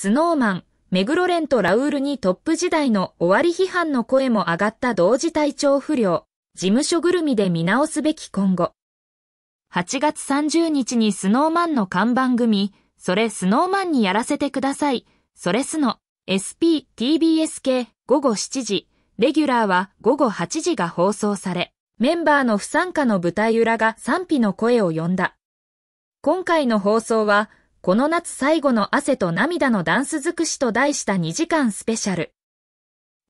スノーマン、メグロレンとラウールにトップ時代の終わり批判の声も上がった同時体調不良、事務所ぐるみで見直すべき今後。8月30日にスノーマンの看板組、それスノーマンにやらせてください、それスノ、SP、TBS 系午後7時、レギュラーは午後8時が放送され、メンバーの不参加の舞台裏が賛否の声を呼んだ。今回の放送はこの夏最後の汗と涙のダンス尽くしと題した2時間スペシャル。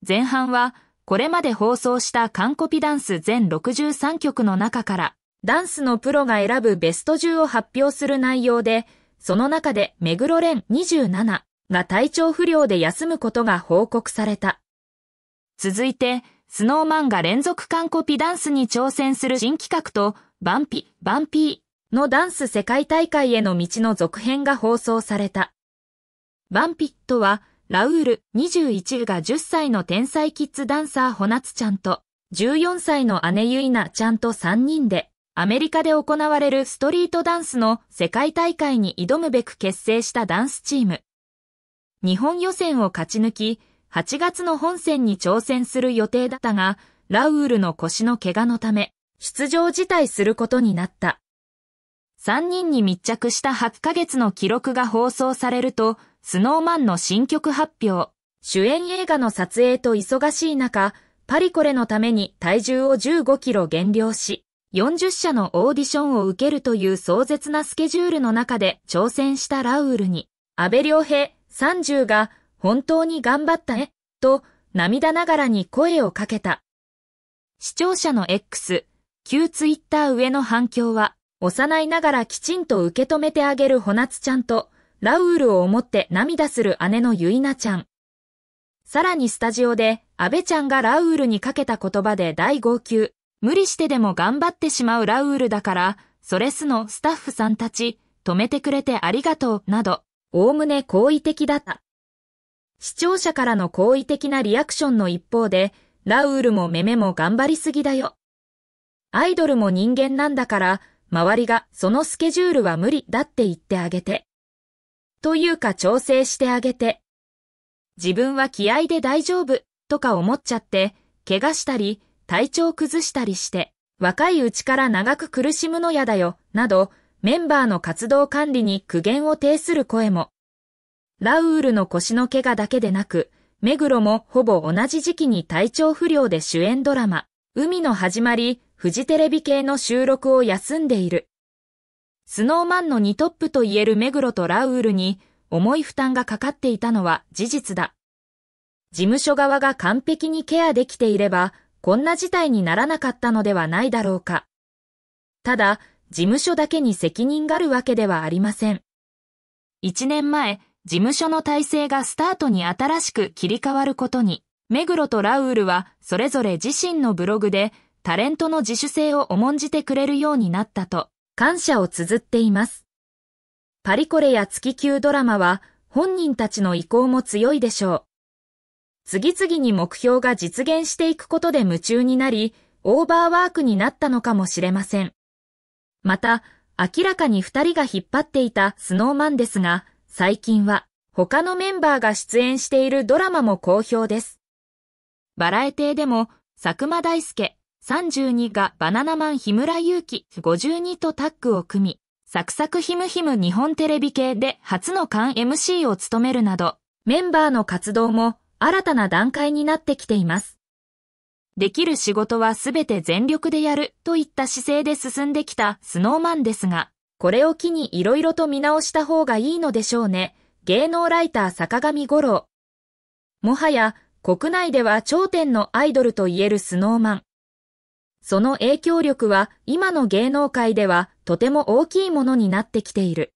前半は、これまで放送した完コピダンス全63曲の中から、ダンスのプロが選ぶベスト10を発表する内容で、その中で目黒蓮27が体調不良で休むことが報告された。続いて、スノーマンが連続完コピダンスに挑戦する新企画と、バンピ、バンピー、のダンス世界大会への道の続編が放送された。バンピットは、ラウール21が10歳の天才キッズダンサーホナツちゃんと、14歳の姉ユイナちゃんと3人で、アメリカで行われるストリートダンスの世界大会に挑むべく結成したダンスチーム。日本予選を勝ち抜き、8月の本戦に挑戦する予定だったが、ラウールの腰の怪我のため、出場辞退することになった。3人に密着した8ヶ月の記録が放送されると、スノーマンの新曲発表、主演映画の撮影と忙しい中、パリコレのために体重を15キロ減量し、40社のオーディションを受けるという壮絶なスケジュールの中で挑戦したラウールに、安倍良平30が本当に頑張ったね、と涙ながらに声をかけた。視聴者の X、旧ツイッター上の反響は、幼いながらきちんと受け止めてあげるほなつちゃんと、ラウールを思って涙する姉のゆいなちゃん。さらにスタジオで、安倍ちゃんがラウールにかけた言葉で大号泣。無理してでも頑張ってしまうラウールだから、それすのスタッフさんたち、止めてくれてありがとう、など、おおむね好意的だった。視聴者からの好意的なリアクションの一方で、ラウールもメメも頑張りすぎだよ。アイドルも人間なんだから、周りがそのスケジュールは無理だって言ってあげて。というか調整してあげて。自分は気合で大丈夫とか思っちゃって、怪我したり、体調崩したりして、若いうちから長く苦しむのやだよ、など、メンバーの活動管理に苦言を呈する声も。ラウールの腰の怪我だけでなく、目黒もほぼ同じ時期に体調不良で主演ドラマ、海の始まり、フジテレビ系の収録を休んでいる。スノーマンの2トップと言える目黒とラウールに重い負担がかかっていたのは事実だ。事務所側が完璧にケアできていれば、こんな事態にならなかったのではないだろうか。ただ、事務所だけに責任があるわけではありません。一年前、事務所の体制がスタートに新しく切り替わることに、目黒とラウールはそれぞれ自身のブログでタレントの自主性を重んじてくれるようになったと感謝を綴っています。パリコレや月級ドラマは本人たちの意向も強いでしょう。次々に目標が実現していくことで夢中になり、オーバーワークになったのかもしれません。また、明らかに二人が引っ張っていたスノーマンですが、最近は他のメンバーが出演しているドラマも好評です。バラエティでも、佐久間大介、32がバナナマン日村勇紀52とタッグを組み、サクサクヒムヒム日本テレビ系で初の間 MC を務めるなど、メンバーの活動も新たな段階になってきています。できる仕事はすべて全力でやるといった姿勢で進んできたスノーマンですが、これを機に色々と見直した方がいいのでしょうね。芸能ライター坂上五郎。もはや国内では頂点のアイドルと言えるスノーマン。その影響力は今の芸能界ではとても大きいものになってきている。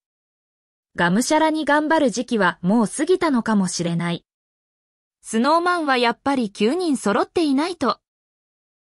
がむしゃらに頑張る時期はもう過ぎたのかもしれない。スノーマンはやっぱり9人揃っていないと